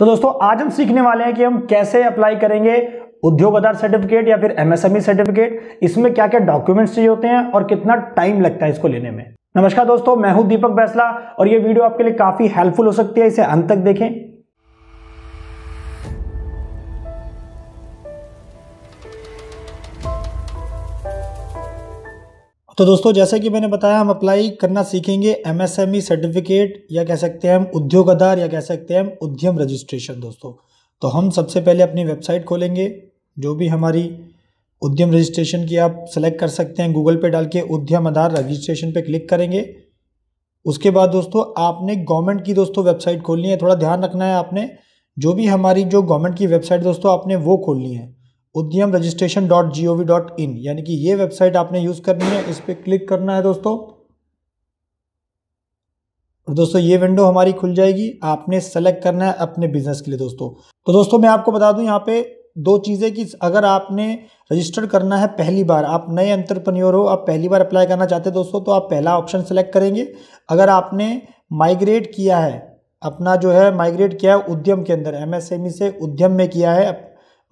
तो दोस्तों आज हम सीखने वाले हैं कि हम कैसे अप्लाई करेंगे उद्योग आधार सर्टिफिकेट या फिर एमएसएमई सर्टिफिकेट e इसमें क्या क्या डॉक्यूमेंट्स चाहिए होते हैं और कितना टाइम लगता है इसको लेने में नमस्कार दोस्तों मैं हूं दीपक बैसला और ये वीडियो आपके लिए काफी हेल्पफुल हो सकती है इसे अंत तक देखें तो दोस्तों जैसा कि मैंने बताया हम अप्लाई करना सीखेंगे एमएसएमई सर्टिफिकेट e या कह सकते हैं हम उद्योग आधार या कह सकते हैं हम उद्यम रजिस्ट्रेशन दोस्तों तो हम सबसे पहले अपनी वेबसाइट खोलेंगे जो भी हमारी उद्यम रजिस्ट्रेशन की आप सेलेक्ट कर सकते हैं गूगल पे डाल के उद्यम आधार रजिस्ट्रेशन पे क्लिक करेंगे उसके बाद दोस्तों आपने गवर्नमेंट की दोस्तों वेबसाइट खोलनी है थोड़ा ध्यान रखना है आपने जो भी हमारी जो गवर्नमेंट की वेबसाइट दोस्तों आपने वो खोलनी है Udyam registration dot G O V dot in यानी कि ये वेबसाइट आपने यूज़ करनी है इस पर क्लिक करना है दोस्तों और दोस्तों ये विंडो हमारी खुल जाएगी आपने सेलेक्ट करना है अपने बिजनेस के लिए दोस्तों तो दोस्तों मैं आपको बता दूं यहाँ पे दो चीज़ें कि अगर आपने रजिस्टर करना है पहली बार आप नए अंतरप्रन्योर हो आप पहली बार अप्लाई करना चाहते हैं दोस्तों तो आप पहला ऑप्शन सेलेक्ट करेंगे अगर आपने माइग्रेट किया है अपना जो है माइग्रेट किया है उद्यम के अंदर एमएसएमई e से उद्यम में किया है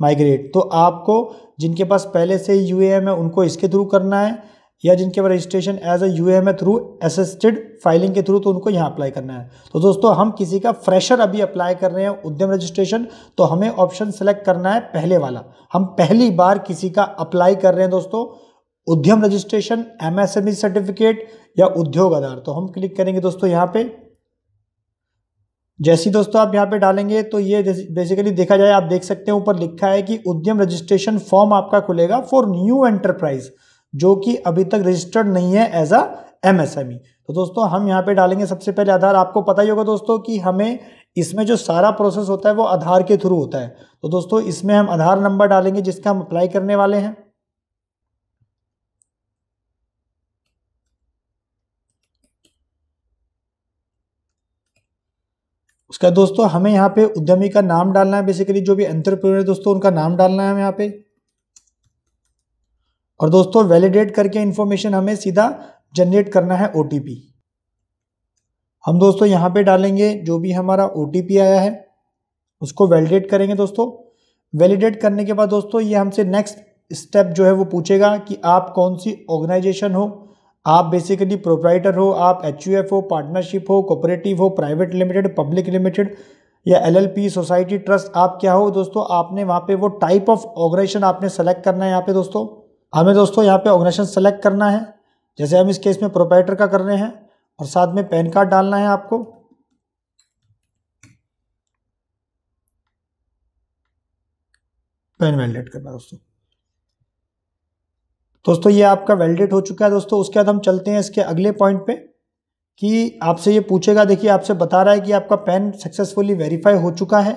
माइग्रेट तो आपको जिनके पास पहले से यू है उनको इसके थ्रू करना है या जिनके पास registration as A U M A through assisted filing के थ्रू तो उनको यहाँ अप्लाई करना है तो दोस्तों हम किसी का फ्रेशर अभी अप्लाई कर रहे हैं उद्यम रजिस्ट्रेशन तो हमें ऑप्शन सेलेक्ट करना है पहले वाला हम पहली बार किसी का अप्लाई कर रहे हैं दोस्तों उद्यम रजिस्ट्रेशन ई सर्टिफिकेट या उद्योग आधार तो हम क्लिक करेंगे दोस्तों यहाँ पे जैसी दोस्तों आप यहाँ पे डालेंगे तो ये बेसिकली देखा जाए आप देख सकते हैं ऊपर लिखा है कि उद्यम रजिस्ट्रेशन फॉर्म आपका खुलेगा फॉर न्यू एंटरप्राइज जो कि अभी तक रजिस्टर्ड नहीं है एज अ एमएसएमई तो दोस्तों हम यहाँ पे डालेंगे सबसे पहले आधार आपको पता ही होगा दोस्तों कि हमें इसमें जो सारा प्रोसेस होता है वो आधार के थ्रू होता है तो दोस्तों इसमें हम आधार नंबर डालेंगे जिसका हम अप्लाई करने वाले हैं उसका दोस्तों हमें यहाँ पे उद्यमी का नाम डालना है बेसिकली जो भी एंटरप्रेन्योर दोस्तों उनका नाम डालना है हमें यहाँ पे और दोस्तों वैलिडेट करके इन्फॉर्मेशन हमें सीधा जनरेट करना है ओ हम दोस्तों यहाँ पे डालेंगे जो भी हमारा ओ आया है उसको वैलिडेट करेंगे दोस्तों वैलिडेट करने के बाद दोस्तों ये हमसे नेक्स्ट स्टेप जो है वो पूछेगा कि आप कौन सी ऑर्गेनाइजेशन हो आप बेसिकली प्रोप्राइटर हो आप एच हो पार्टनरशिप हो कोऑपरेटिव हो प्राइवेट लिमिटेड पब्लिक लिमिटेड या एल सोसाइटी ट्रस्ट आप क्या हो दोस्तों आपने वहाँ पे वो टाइप ऑफ ऑर्गेनाइजेशन आपने सेलेक्ट करना है यहाँ पे दोस्तों हमें दोस्तों यहाँ पे ऑर्गेनाइजेशन सेलेक्ट करना है जैसे हम इस केस में प्रोप्राइटर का कर रहे हैं और साथ में पैन कार्ड डालना है आपको पैन वैलिडेट करना दोस्तों दोस्तों ये आपका वैलिडेट हो चुका है दोस्तों उसके बाद हम चलते हैं इसके अगले पॉइंट पे कि आपसे ये पूछेगा देखिए आपसे बता रहा है कि आपका पैन सक्सेसफुली वेरीफाई हो चुका है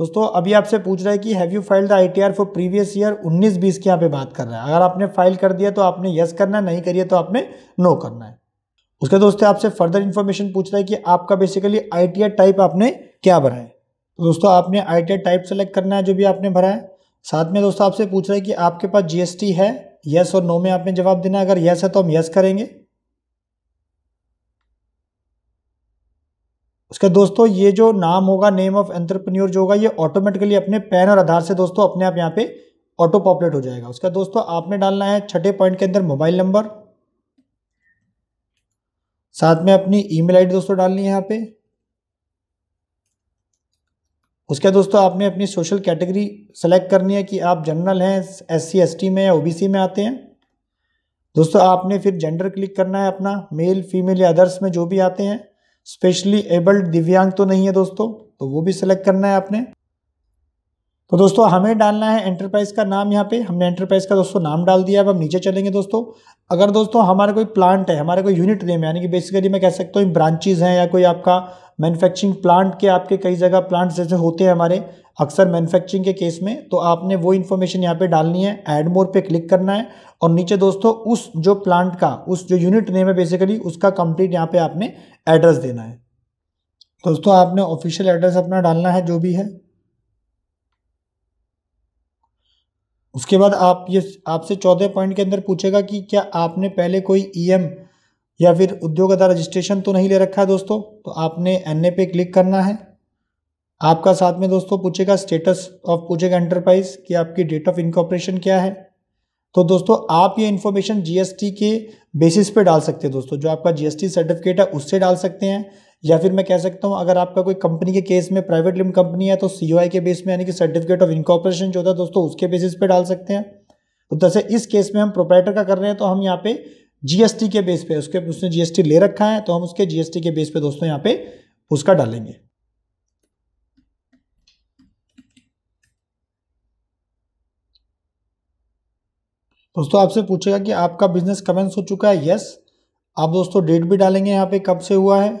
दोस्तों अभी आपसे पूछ रहा है कि have you file the I T R for previous year उन्नीस बीस की यहाँ पे बात कर रहा है अगर आपने फाइल कर दिया तो आपने यस करना है नहीं करिए तो आपने नो करना है उसके दोस्तों आपसे फर्दर इन्फॉर्मेशन पूछ रहा है कि आपका basically I T R type आपने क्या भरा है तो दोस्तों आपने I T R type select करना है जो भी आपने भरा है साथ में दोस्तों आपसे पूछ रहा है कि आपके पास जी एस टी है यस और नो में आपने जवाब देना अगर यस है तो हम यस करेंगे उसके दोस्तों ये जो नाम होगा नेम ऑफ एंटरप्रेन्योर जो होगा ये ऑटोमेटिकली अपने पैन और आधार से दोस्तों अपने आप यहाँ पे ऑटो पॉपुलेट हो जाएगा उसका दोस्तों आपने डालना है छठे पॉइंट के अंदर मोबाइल नंबर साथ में अपनी ईमेल आईडी दोस्तों डालनी है यहाँ पे उसके दोस्तों आपने अपनी सोशल कैटेगरी सेलेक्ट करनी है कि आप जनरल हैं एस सी में या ओ में आते हैं दोस्तों आपने फिर जेंडर क्लिक करना है अपना मेल फीमेल या अदर्स में जो भी आते हैं स्पेशली एबल्ड दिव्यांग तो नहीं है दोस्तों तो वो भी सिलेक्ट करना है आपने तो दोस्तों हमें डालना है एंटरप्राइज का नाम यहाँ पे हमने एंटरप्राइज का दोस्तों नाम डाल दिया अब हम नीचे चलेंगे दोस्तों अगर दोस्तों हमारा कोई प्लांट है हमारा कोई यूनिट नेम है यानी कि बेसिकली मैं कह सकता हूँ ब्रांचेज हैं या कोई आपका मैन्युफैक्चरिंग प्लांट के आपके कई जगह प्लांट्स जैसे होते हैं हमारे अक्सर मैन्युफैक्चरिंग के केस में तो आपने वो इन्फॉर्मेशन यहाँ पे डालनी है एड मोर पे क्लिक करना है और नीचे दोस्तों उस जो प्लांट का उस जो यूनिट नेम है बेसिकली उसका कंप्लीट यहाँ पे आपने एड्रेस देना है दोस्तों आपने ऑफिशियल एड्रेस अपना डालना है जो भी है उसके बाद आप ये आपसे चौदह पॉइंट के अंदर पूछेगा कि क्या आपने पहले कोई ई e एम या फिर आधार रजिस्ट्रेशन तो नहीं ले रखा है दोस्तों तो आपने एन ए पे क्लिक करना है आपका साथ में दोस्तों पूछेगा स्टेटस ऑफ पूछेगा एंटरप्राइज कि आपकी डेट ऑफ इनकॉपरेशन क्या है तो दोस्तों आप ये इन्फॉर्मेशन जीएसटी के बेसिस पे डाल सकते हैं दोस्तों जो आपका जीएसटी सर्टिफिकेट है उससे डाल सकते हैं या फिर मैं कह सकता हूँ अगर आपका कोई कंपनी के केस में प्राइवेट लिमिट कंपनी है तो सी के बेस में यानी कि सर्टिफिकेट ऑफ इनकॉपरेशन जो होता है दोस्तों उसके बेसिस पे डाल सकते हैं तो जैसे इस केस में हम प्रोपराइटर का कर रहे हैं तो हम यहाँ पे जीएसटी के बेस पे उसके उसने जीएसटी ले रखा है तो हम उसके जीएसटी के बेस पे दोस्तों यहां पे उसका डालेंगे दोस्तों आपसे पूछेगा कि आपका बिजनेस कमेंस हो चुका है यस आप दोस्तों डेट भी डालेंगे यहां पे कब से हुआ है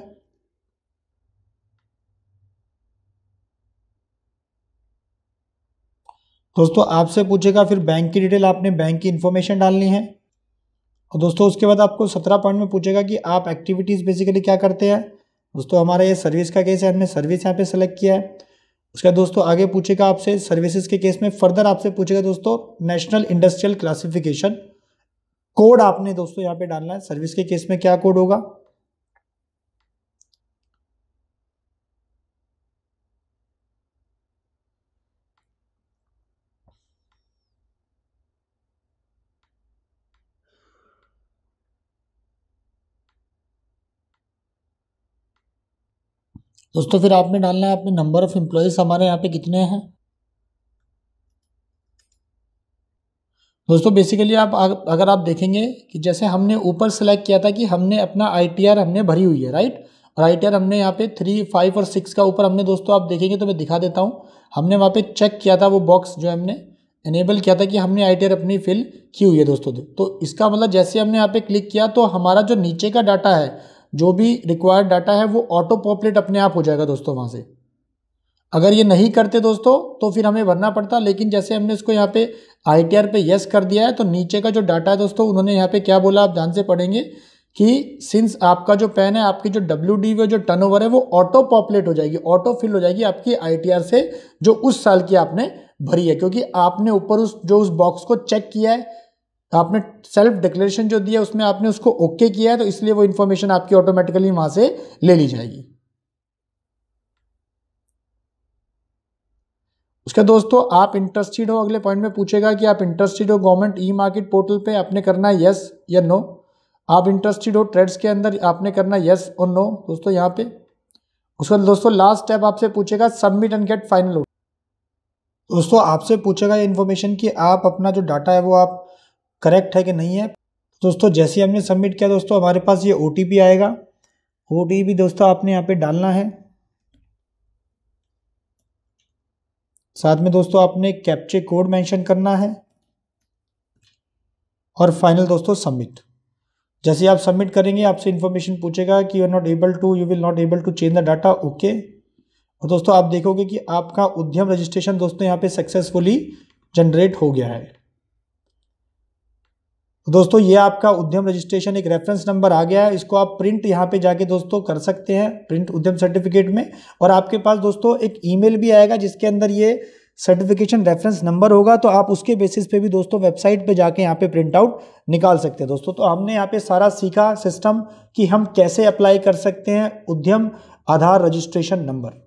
दोस्तों आपसे पूछेगा फिर बैंक की डिटेल आपने बैंक की इंफॉर्मेशन डालनी है और दोस्तों उसके बाद आपको सत्रह पॉइंट में पूछेगा कि आप एक्टिविटीज़ बेसिकली क्या करते हैं दोस्तों हमारा ये सर्विस का केस है हमने सर्विस यहाँ पे सेलेक्ट किया है उसके बाद दोस्तों आगे पूछेगा आपसे सर्विसेज के केस में फर्दर आपसे पूछेगा दोस्तों नेशनल इंडस्ट्रियल क्लासिफिकेशन कोड आपने दोस्तों यहाँ पे डालना है सर्विस के केस में क्या कोड होगा दोस्तों फिर आपने डालना है आपने नंबर ऑफ़ एम्प्लॉयज़ हमारे यहाँ पे कितने हैं दोस्तों बेसिकली आप अगर आप देखेंगे कि जैसे हमने ऊपर सेलेक्ट किया था कि हमने अपना आईटीआर हमने भरी हुई है राइट और आई हमने यहाँ पे थ्री फाइव और सिक्स का ऊपर हमने दोस्तों आप देखेंगे तो मैं दिखा देता हूँ हमने वहाँ पे चेक किया था वो बॉक्स जो हमने इनेबल किया था कि हमने आई अपनी फिल की हुई है दोस्तों तो इसका मतलब जैसे हमने यहाँ पे क्लिक किया तो हमारा जो नीचे का डाटा है जो भी रिक्वायर्ड डाटा है वो ऑटो पॉपलेट अपने आप हो जाएगा दोस्तों वहाँ से अगर ये नहीं करते दोस्तों तो फिर हमें भरना पड़ता लेकिन जैसे हमने इसको यहाँ पे आई टी आर पे यस कर दिया है तो नीचे का जो डाटा है दोस्तों उन्होंने यहाँ पे क्या बोला आप ध्यान से पढ़ेंगे कि सिंस आपका जो पैन है आपकी जो डब्ल्यू डी जो टर्न ओवर है वो ऑटो पॉपुलेट हो जाएगी ऑटो फिल हो जाएगी आपकी आई टी आर से जो उस साल की आपने भरी है क्योंकि आपने ऊपर उस जो उस बॉक्स को चेक किया है आपने सेल्फ डिक्लेरेशन जो दिया उसमें आपने उसको ओके okay किया है तो इसलिए वो इन्फॉर्मेशन आपकी ऑटोमेटिकली वहाँ से ले ली जाएगी उसके दोस्तों आप इंटरेस्टेड हो अगले पॉइंट में पूछेगा कि आप इंटरेस्टेड हो गवर्नमेंट ई मार्केट पोर्टल पे आपने करना है यस या नो आप इंटरेस्टेड हो ट्रेड्स के अंदर आपने करना है यस और नो दोस्तों यहाँ पे उसके दोस्तों लास्ट स्टेप आपसे पूछेगा सबमिट एंड गेट फाइनल दोस्तों आपसे पूछेगा ये इन्फॉर्मेशन कि आप अपना जो डाटा है वो आप करेक्ट है कि नहीं है दोस्तों जैसे हमने सबमिट किया दोस्तों हमारे पास ये ओ आएगा ओ दोस्तों आपने यहाँ पे डालना है साथ में दोस्तों आपने कैप्चे कोड मेंशन करना है और फाइनल दोस्तों सबमिट जैसे आप सबमिट करेंगे आपसे इन्फॉर्मेशन पूछेगा कि you are not able to you will not able to change the data okay और दोस्तों आप देखोगे कि आपका उद्यम रजिस्ट्रेशन दोस्तों यहाँ पे सक्सेसफुली जनरेट हो गया है तो दोस्तों ये आपका उद्यम रजिस्ट्रेशन एक रेफरेंस नंबर आ गया है इसको आप प्रिंट यहाँ पे जाके दोस्तों कर सकते हैं प्रिंट उद्यम सर्टिफिकेट में और आपके पास दोस्तों एक ईमेल भी आएगा जिसके अंदर ये सर्टिफिकेशन रेफरेंस नंबर होगा तो आप उसके बेसिस पे भी दोस्तों वेबसाइट पे जाके यहाँ पे प्रिंट आउट निकाल सकते हैं दोस्तों तो हमने यहाँ पे सारा सीखा सिस्टम कि हम कैसे अप्लाई कर सकते हैं Udyam Aadhaar registration number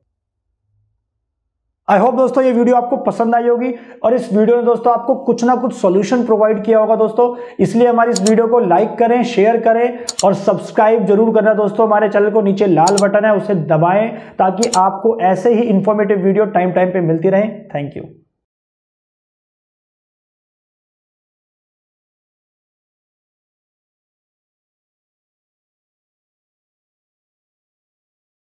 I hope दोस्तों ये वीडियो आपको पसंद आई होगी और इस वीडियो ने दोस्तों आपको कुछ ना कुछ सॉल्यूशन प्रोवाइड किया होगा दोस्तों इसलिए हमारी इस वीडियो को लाइक करें शेयर करें और सब्सक्राइब जरूर करना दोस्तों हमारे चैनल को नीचे लाल बटन है उसे दबाएं ताकि आपको ऐसे ही इन्फॉर्मेटिव वीडियो टाइम टाइम पर मिलती रहे थैंक यू